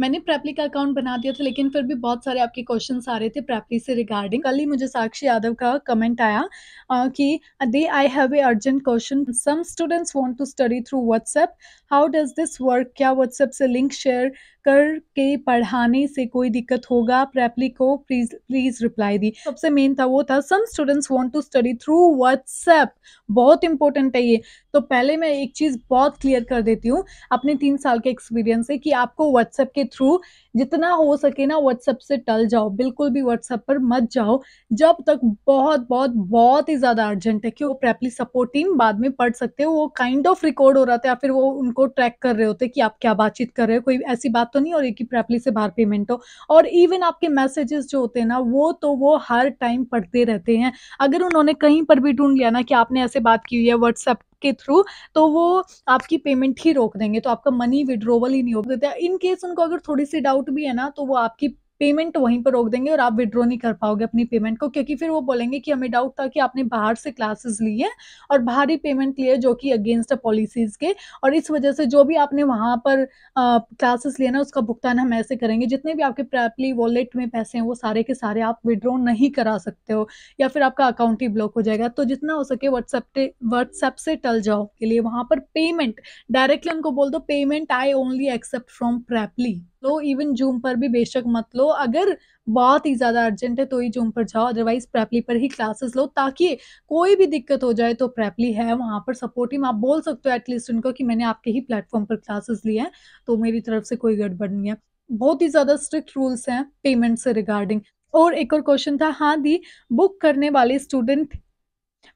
मैंने प्रेपली का अकाउंट बना दिया था लेकिन फिर भी बहुत सारे आपके क्वेश्चन आ रहे थे प्रेपली से रिगार्डिंग कल ही मुझे साक्षी यादव का कमेंट आया uh, कि they I have a urgent question some students want to study through WhatsApp how does this work क्या व्हाट्सएप से लिंक शेयर कर के पढ़ाने से कोई दिक्कत होगा प्रेपली को प्लीज प्लीज रिप्लाई दी सबसे मेन था वो था some students want to study through WhatsApp बहुत इंपॉर्टेंट है ये तो पहले मैं एक चीज़ बहुत क्लियर कर देती हूँ अपने तीन साल के एक्सपीरियंस से कि आपको व्हाट्सएप के थ्रू जितना हो सके ना व्हाट्सएप से टल जाओ बिल्कुल भी व्हाट्सएप पर मत जाओ जब तक बहुत बहुत बहुत ही ज़्यादा अर्जेंट है कि वो प्रेपली सपोर्ट टीम बाद में पढ़ सकते हो वो काइंड ऑफ रिकॉर्ड हो रहा था या फिर वो उनको ट्रैक कर रहे होते कि आप क्या बातचीत कर रहे हो कोई ऐसी बात तो नहीं और एक ही प्रैपली से बाहर पेमेंट हो और इवन आपके मैसेजेस जो होते हैं ना वो तो वो हर टाइम पढ़ते रहते हैं अगर उन्होंने कहीं पर भी ढूंढ लिया ना कि आपने ऐसे बात की हुई है व्हाट्सएप के थ्रू तो वो आपकी पेमेंट ही रोक देंगे तो आपका मनी विड्रोवल ही नहीं होता इन केस उनको अगर थोड़ी सी डाउट भी है ना तो वो आपकी पेमेंट वहीं पर रोक देंगे और आप विड्रॉ नहीं कर पाओगे अपनी पेमेंट को क्योंकि फिर वो बोलेंगे कि हमें डाउट था कि आपने बाहर से क्लासेस ली है और बाहरी पेमेंट लिए जो कि अगेंस्ट है पॉलिसीज़ के और इस वजह से जो भी आपने वहाँ पर क्लासेस लिए ना उसका भुगतान हम ऐसे करेंगे जितने भी आपके प्रैपली वॉलेट में पैसे हैं वो सारे के सारे आप विड्रॉ नहीं करा सकते हो या फिर आपका अकाउंट ही ब्लॉक हो जाएगा तो जितना हो सके व्हाट्सएप पे व्हाट्सएप से टल जाओ के लिए वहाँ पर पेमेंट डायरेक्टली उनको बोल दो payment I only accept from Preply लो इवन जूम पर भी बेशक मत लो अगर बहुत ही ज़्यादा अर्जेंट है तो ही जूम पर जाओ अदरवाइज प्रैपली पर ही क्लासेस लो ताकि कोई भी दिक्कत हो जाए तो प्रैपली है वहाँ पर सपोर्टिव आप बोल सकते हो एटलीस्ट उनको कि मैंने आपके ही प्लेटफॉर्म पर क्लासेस लिए हैं तो मेरी तरफ से कोई गड़बड़ नहीं है बहुत ही ज़्यादा स्ट्रिक्ट रूल्स हैं पेमेंट से रिगार्डिंग और एक और क्वेश्चन था हाँ दी बुक करने वाले स्टूडेंट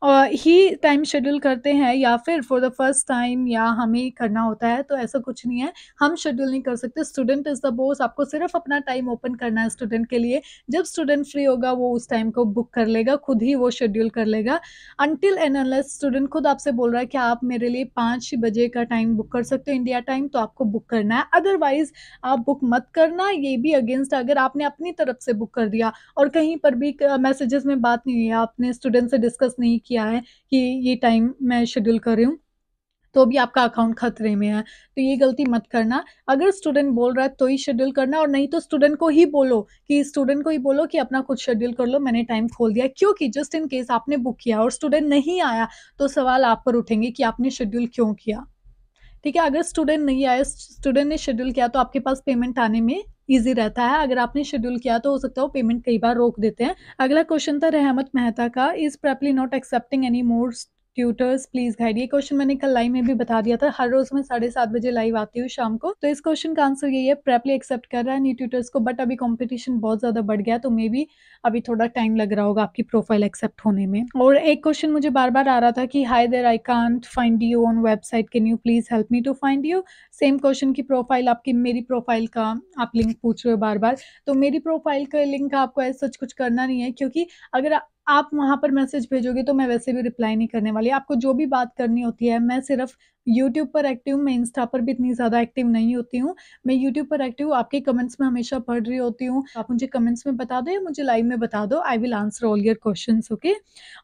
ही टाइम शेड्यूल करते हैं या फिर फॉर द फर्स्ट टाइम या हमें करना होता है तो ऐसा कुछ नहीं है हम शेड्यूल नहीं कर सकते स्टूडेंट इज़ द बोस आपको सिर्फ अपना टाइम ओपन करना है स्टूडेंट के लिए जब स्टूडेंट फ्री होगा वो उस टाइम को बुक कर लेगा खुद ही वो शेड्यूल कर लेगा अनटिल एंड स्टूडेंट खुद आपसे बोल रहा है कि आप मेरे लिए पाँच बजे का टाइम बुक कर सकते हो इंडिया टाइम तो आपको बुक करना है अदरवाइज़ आप बुक मत करना ये भी अगेंस्ट अगर आपने अपनी तरफ से बुक कर दिया और कहीं पर भी मैसेजेस में बात नहीं हुई आपने स्टूडेंट से डिस्कस नहीं किया है कि ये टाइम मैं शेड्यूल कर रही हूँ तो भी आपका अकाउंट खतरे में है तो ये गलती मत करना अगर स्टूडेंट बोल रहा है तो ही शेड्यूल करना और नहीं तो स्टूडेंट को ही बोलो कि स्टूडेंट को ही बोलो कि अपना खुद शेड्यूल कर लो मैंने टाइम खोल दिया क्योंकि जस्ट इन केस आपने बुक किया और स्टूडेंट नहीं आया तो सवाल आप पर उठेंगे कि आपने शेड्यूल क्यों किया ठीक है अगर स्टूडेंट नहीं आए स्टूडेंट ने शेड्यूल किया तो आपके पास पेमेंट आने में ईजी रहता है अगर आपने शेड्यूल किया तो हो सकता है वो पेमेंट कई बार रोक देते हैं अगला क्वेश्चन था रहमत मेहता का is Preply not accepting any more tutors please guide ये क्वेश्चन मैंने कल लाइव में भी बता दिया था हर रोज मैं साढ़े सात बजे लाइव आती हूँ शाम को तो इस क्वेश्चन का आंसर यही है प्रेपली एक्सेप्ट कर रहा है नी ट्यूटर्स को बट अभी कंपटीशन बहुत ज्यादा बढ़ गया तो मे बी अभी थोड़ा टाइम लग रहा होगा आपकी प्रोफाइल एक्सेप्ट होने में और एक क्वेश्चन मुझे बार बार आ रहा था कि hi there I can't find you on website can you please help me to find you same question की प्रोफाइल आपकी मेरी प्रोफाइल का आप लिंक पूछ रहे हो बार बार तो मेरी प्रोफाइल का लिंक आपको ऐसा सच कुछ करना नहीं है क्योंकि अगर आप वहाँ पर मैसेज भेजोगे तो मैं वैसे भी रिप्लाई नहीं करने वाली आपको जो भी बात करनी होती है मैं सिर्फ यूट्यूब पर एक्टिव हूँ मैं इंस्टा पर भी इतनी ज़्यादा एक्टिव नहीं होती हूँ मैं यूट्यूब पर एक्टिव हूँ आपके कमेंट्स में हमेशा पढ़ रही होती हूँ आप मुझे कमेंट्स में बता दो या मुझे लाइव में बता दो I will answer all your question okay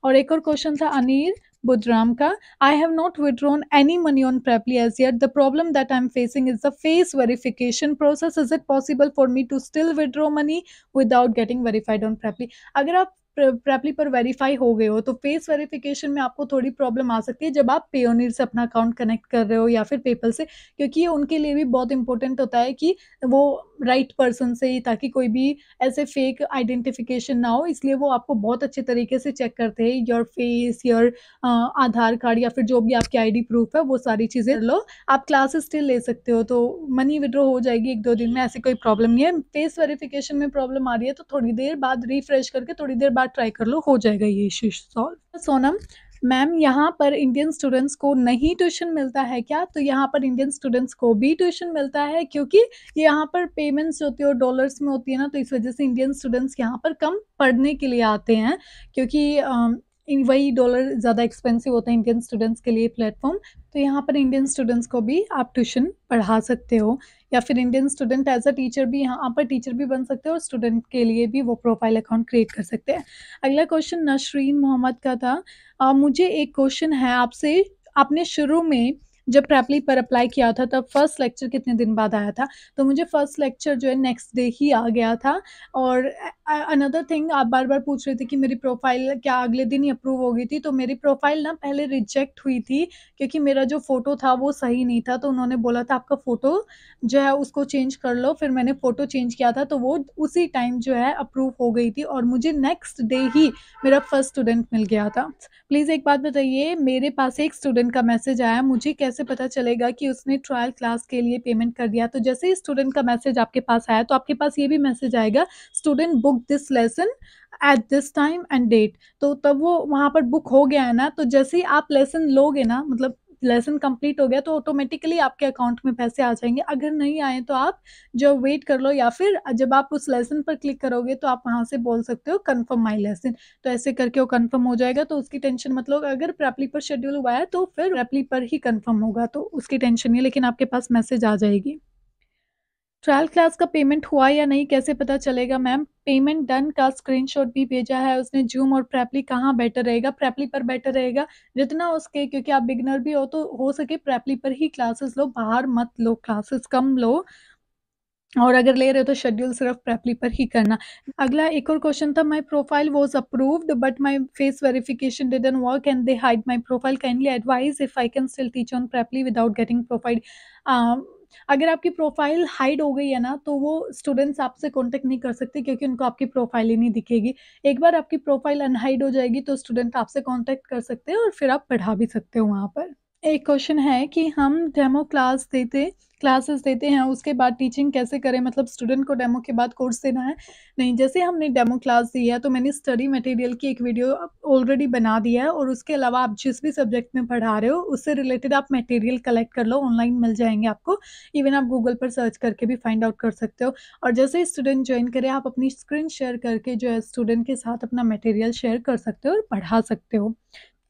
और एक और क्वेश्चन था अनिल बुद्राम का I have not withdrawn any money on Preply as yet the problem that I am facing is the face verification process is it possible for me to still withdraw money without getting verified on Preply अगर आप प्रेपली पर verify हो गए हो तो face verification में आपको थोड़ी प्रॉब्लम आ सकती है जब आप पेयोनियर से अपना अकाउंट कनेक्ट कर रहे हो या फिर पेपल से क्योंकि ये उनके लिए भी बहुत इंपॉर्टेंट होता है कि वो राइट right पर्सन से ही ताकि कोई भी ऐसे फेक आइडेंटिफिकेशन ना हो इसलिए वो आपको बहुत अच्छे तरीके से चेक करते हैं your face your Aadhaar card या फिर जो भी आपकी आईडी प्रूफ है वो सारी चीज़ें लो आप क्लासेस स्टिल ले सकते हो तो मनी विड्रॉ हो जाएगी एक दो दिन में ऐसी कोई प्रॉब्लम नहीं है फेस वेरिफिकेशन में प्रॉब्लम आ रही है तो थोड़ी देर बाद रिफ्रेश करके थोड़ी देर बाद बार ट्राई कर लो हो जाएगा ये इशू सॉल्व सोनम मैम यहाँ पर इंडियन स्टूडेंट्स को नहीं ट्यूशन मिलता है क्या तो यहाँ पर इंडियन स्टूडेंट्स को भी ट्यूशन मिलता है क्योंकि यहाँ पर पेमेंट्स होती है और डॉलर्स में होती है ना तो इस वजह से इंडियन स्टूडेंट्स यहाँ पर कम पढ़ने के लिए आते हैं क्योंकि वही डॉलर ज़्यादा एक्सपेंसिव होता है इंडियन स्टूडेंट्स के लिए प्लेटफॉर्म तो यहाँ पर इंडियन स्टूडेंट्स को भी आप ट्यूशन पढ़ा सकते हो या फिर Indian student as a teacher भी यहाँ पर टीचर भी बन सकते हो और स्टूडेंट के लिए भी वो प्रोफाइल अकाउंट क्रिएट कर सकते हैं अगला क्वेश्चन नशरीन मोहम्मद का था आ, मुझे एक क्वेश्चन है आपसे आपने शुरू में जब प्रैपली पर अप्लाई किया था तब फर्स्ट लेक्चर कितने दिन बाद आया था तो मुझे फर्स्ट लेक्चर जो है नेक्स्ट डे ही आ गया था और अनदर थिंग आप बार बार पूछ रहे थे कि मेरी प्रोफाइल क्या अगले दिन ही अप्रूव हो गई थी तो मेरी प्रोफाइल ना पहले रिजेक्ट हुई थी क्योंकि मेरा जो फ़ोटो था वो सही नहीं था तो उन्होंने बोला था आपका फ़ोटो जो है उसको चेंज कर लो फिर मैंने फ़ोटो चेंज किया था तो वो उसी टाइम जो है अप्रूव हो गई थी और मुझे नेक्स्ट डे ही मेरा फर्स्ट स्टूडेंट मिल गया था प्लीज़ एक बात बताइए मेरे पास एक स्टूडेंट का मैसेज आया मुझे कैसे कैसे पता चलेगा कि उसने ट्रायल क्लास के लिए पेमेंट कर दिया तो जैसे ही स्टूडेंट का मैसेज आपके पास आया तो आपके पास ये भी मैसेज आएगा student book this lesson at this time and date तो तब वो वहाँ पर बुक हो गया है ना तो जैसे ही आप लेसन लोगे ना मतलब लेसन कंप्लीट हो गया तो ऑटोमेटिकली आपके अकाउंट में पैसे आ जाएंगे अगर नहीं आए तो आप जो वेट कर लो या फिर जब आप उस लेसन पर क्लिक करोगे तो आप वहां से बोल सकते हो कन्फर्म माई लेसन तो ऐसे करके वो कन्फर्म हो जाएगा तो उसकी टेंशन मतलब अगर प्रेपली पर शेड्यूल हुआ है तो फिर प्रेपली पर ही कन्फर्म होगा तो उसकी टेंशन नहीं लेकिन आपके पास मैसेज आ जाएगी ट्रायल क्लास का पेमेंट हुआ या नहीं कैसे पता चलेगा मैम पेमेंट डन का स्क्रीनशॉट भी भेजा है उसने जूम और प्रैपली कहाँ बेटर रहेगा प्रैपली पर बेटर रहेगा जितना उसके क्योंकि आप बिगनर भी हो तो हो सके प्रैपली पर ही क्लासेस लो बाहर मत लो क्लासेस कम लो और अगर ले रहे हो तो शेड्यूल सिर्फ प्रैपली पर ही करना अगला एक और क्वेश्चन था my profile was approved but my face verification didn't work and they hide my profile kindly advise if I can still teach on Preply without getting profile अगर आपकी प्रोफाइल हाइड हो गई है ना तो वो स्टूडेंट्स आपसे कॉन्टेक्ट नहीं कर सकते क्योंकि उनको आपकी प्रोफाइल ही नहीं दिखेगी एक बार आपकी प्रोफाइल अनहाइड हो जाएगी तो स्टूडेंट आपसे कॉन्टेक्ट कर सकते हैं और फिर आप पढ़ा भी सकते हो वहाँ पर एक क्वेश्चन है कि हम डेमो क्लास देते क्लासेस देते हैं उसके बाद टीचिंग कैसे करें मतलब स्टूडेंट को डेमो के बाद कोर्स देना है नहीं जैसे हमने डेमो क्लास दी है तो मैंने स्टडी मटेरियल की एक वीडियो ऑलरेडी बना दिया है और उसके अलावा आप जिस भी सब्जेक्ट में पढ़ा रहे हो उससे रिलेटेड आप मटेरियल कलेक्ट कर लो ऑनलाइन मिल जाएंगे आपको इवन आप गूगल पर सर्च करके भी फाइंड आउट कर सकते हो और जैसे स्टूडेंट ज्वाइन करे आप अपनी स्क्रीन शेयर करके जो है स्टूडेंट के साथ अपना मटेरियल शेयर कर सकते हो और पढ़ा सकते हो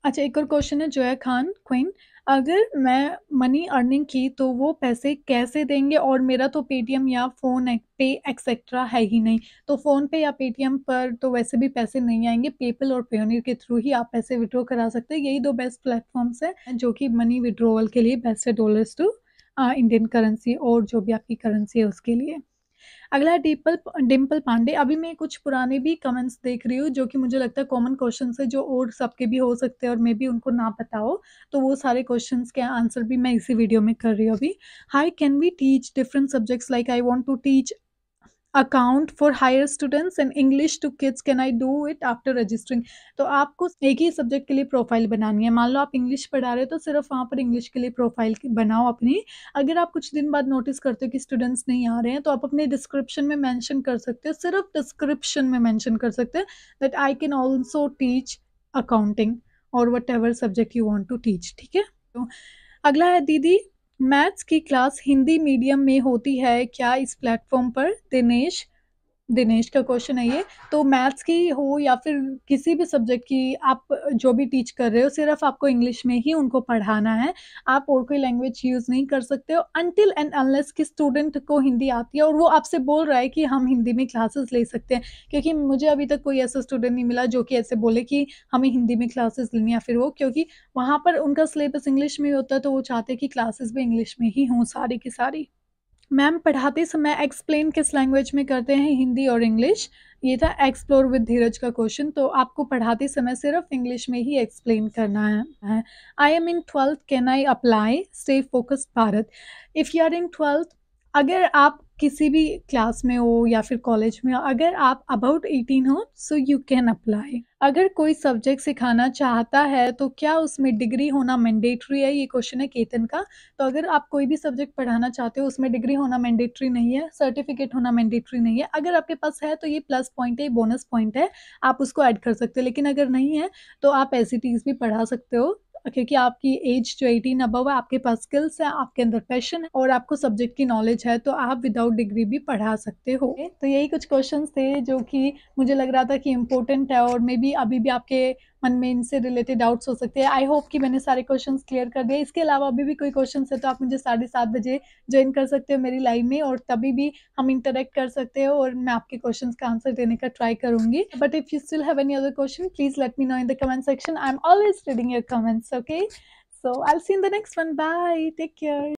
अच्छा एक और क्वेश्चन है जोया खान क्वीन अगर मैं मनी अर्निंग की तो वो पैसे कैसे देंगे और मेरा तो पेटीएम या फ़ोन पे एक्सेट्रा है ही नहीं तो फ़ोन पे या पेटीएम पर तो वैसे भी पैसे नहीं आएंगे पेपल और पेयोनियर के थ्रू ही आप पैसे विड्रॉ करा सकते हैं यही दो बेस्ट प्लेटफॉर्म्स हैं जो कि मनी विड्रोवल के लिए बेस्ट है डॉलर्स टू इंडियन करेंसी और जो भी आपकी करेंसी है उसके लिए अगला डिपल डिम्पल पांडे अभी मैं कुछ पुराने भी कमेंट्स देख रही हूँ जो कि मुझे लगता है कॉमन क्वेश्चन है जो और सबके भी हो सकते हैं और मे भी उनको ना पता हो तो वो सारे क्वेश्चन के आंसर भी मैं इसी वीडियो में कर रही हूँ अभी hi can we teach different subjects like I want to teach account for higher students and English to kids can I do it after registering तो आपको एक ही सब्जेक्ट के लिए प्रोफाइल बनानी है मान लो आप इंग्लिश पढ़ा रहे हो तो सिर्फ वहाँ पर इंग्लिश के लिए प्रोफाइल बनाओ अपनी अगर आप कुछ दिन बाद नोटिस करते हो कि स्टूडेंट्स नहीं आ रहे हैं तो आप अपने डिस्क्रिप्शन में मैंशन कर सकते हो सिर्फ डिस्क्रिप्शन में मैंशन कर सकते हो that I can also teach accounting और whatever subject you want to teach ठीक है तो अगला है दीदी मैथ्स की क्लास हिंदी मीडियम में होती है क्या इस प्लेटफॉर्म पर दिनेश दिनेश का क्वेश्चन है ये तो मैथ्स की हो या फिर किसी भी सब्जेक्ट की आप जो भी टीच कर रहे हो सिर्फ आपको इंग्लिश में ही उनको पढ़ाना है आप और कोई लैंग्वेज यूज़ नहीं कर सकते हो अनटिल एंड अनलेस कि स्टूडेंट को हिंदी आती है और वो आपसे बोल रहा है कि हम हिंदी में क्लासेस ले सकते हैं क्योंकि मुझे अभी तक कोई ऐसा स्टूडेंट नहीं मिला जो कि ऐसे बोले कि हमें हिंदी में क्लासेस लेनी या फिर वो क्योंकि वहाँ पर उनका सिलेबस इंग्लिश में होता है तो वो चाहते हैं कि क्लासेस भी इंग्लिश में ही हों सारी की सारी मैम पढ़ाते समय एक्सप्लेन किस लैंग्वेज में करते हैं हिंदी और इंग्लिश ये था एक्सप्लोर विद धीरज का क्वेश्चन तो आपको पढ़ाते समय सिर्फ इंग्लिश में ही एक्सप्लेन करना है I am in twelfth can I apply stay focused Bharat if you are in twelfth अगर आप किसी भी क्लास में हो या फिर कॉलेज में हो अगर आप अबाउट एटीन हो सो यू कैन अप्लाई अगर कोई सब्जेक्ट सिखाना चाहता है तो क्या उसमें डिग्री होना मैंडेटरी है ये क्वेश्चन है केतन का तो अगर आप कोई भी सब्जेक्ट पढ़ाना चाहते हो उसमें डिग्री होना मैंडेटरी नहीं है सर्टिफिकेट होना मैंडेटरी नहीं है अगर आपके पास है तो ये प्लस पॉइंट है ये बोनस पॉइंट है आप उसको ऐड कर सकते हो लेकिन अगर नहीं है तो आप टीज e भी पढ़ा सकते हो क्योंकि आपकी एज जो एटीन अबव है आपके पास स्किल्स है आपके अंदर पैशन है और आपको सब्जेक्ट की नॉलेज है तो आप विदाउट डिग्री भी पढ़ा सकते हो तो यही कुछ क्वेश्चन थे जो कि मुझे लग रहा था कि इम्पोर्टेंट है और मे बी अभी भी आपके मन में इनसे रिलेटेड डाउट्स हो सकते हैं आई होप कि मैंने सारे क्वेश्चन क्लियर कर दिए इसके अलावा अभी भी कोई क्वेश्चन है तो आप मुझे साढ़े सात बजे ज्वाइन कर सकते हो मेरी लाइव में और तभी भी हम इंटरेक्ट कर सकते हो और मैं आपके क्वेश्चन का आंसर देने का ट्राई करूंगी but if you still have any other question please let me know in the comment section I am always reading your comments okay so I see in the next one bye take care